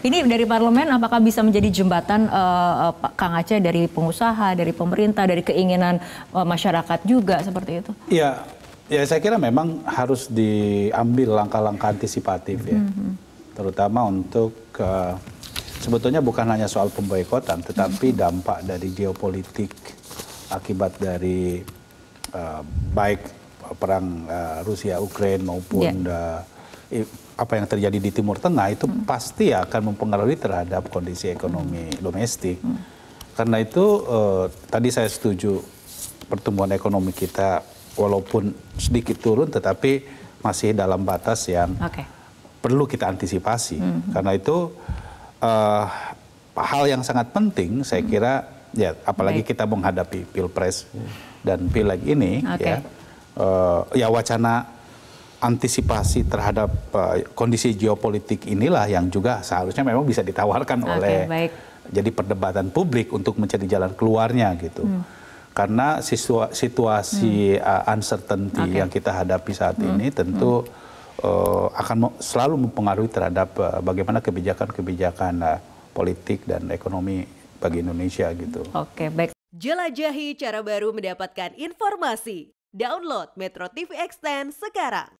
Ini dari parlemen apakah bisa menjadi jembatan uh, Pak Kang Aceh dari pengusaha, dari pemerintah, dari keinginan uh, masyarakat juga seperti itu? Iya. Ya saya kira memang harus diambil langkah-langkah antisipatif ya. Mm -hmm. Terutama untuk uh, sebetulnya bukan hanya soal pemboikotan tetapi mm -hmm. dampak dari geopolitik akibat dari uh, baik perang uh, Rusia Ukraina maupun yeah. Iya. uh, apa yang terjadi di Timur Tengah itu hmm. pasti akan mempengaruhi terhadap kondisi ekonomi hmm. domestik. Hmm. Karena itu eh, tadi saya setuju pertumbuhan ekonomi kita walaupun sedikit turun tetapi masih dalam batas yang okay. perlu kita antisipasi. Hmm. Karena itu eh, hal yang sangat penting saya hmm. kira ya apalagi Baik. kita menghadapi pilpres dan pileg ini okay. ya eh, ya wacana antisipasi terhadap uh, kondisi geopolitik inilah yang juga seharusnya memang bisa ditawarkan okay, oleh baik. jadi perdebatan publik untuk mencari jalan keluarnya gitu. Hmm. Karena situa situasi hmm. uh, uncertainty okay. yang kita hadapi saat hmm. ini tentu hmm. uh, akan selalu mempengaruhi terhadap uh, bagaimana kebijakan-kebijakan uh, politik dan ekonomi bagi Indonesia gitu. Oke, okay, baik. Jelajahi cara baru mendapatkan informasi. Download Metro TV Extend sekarang.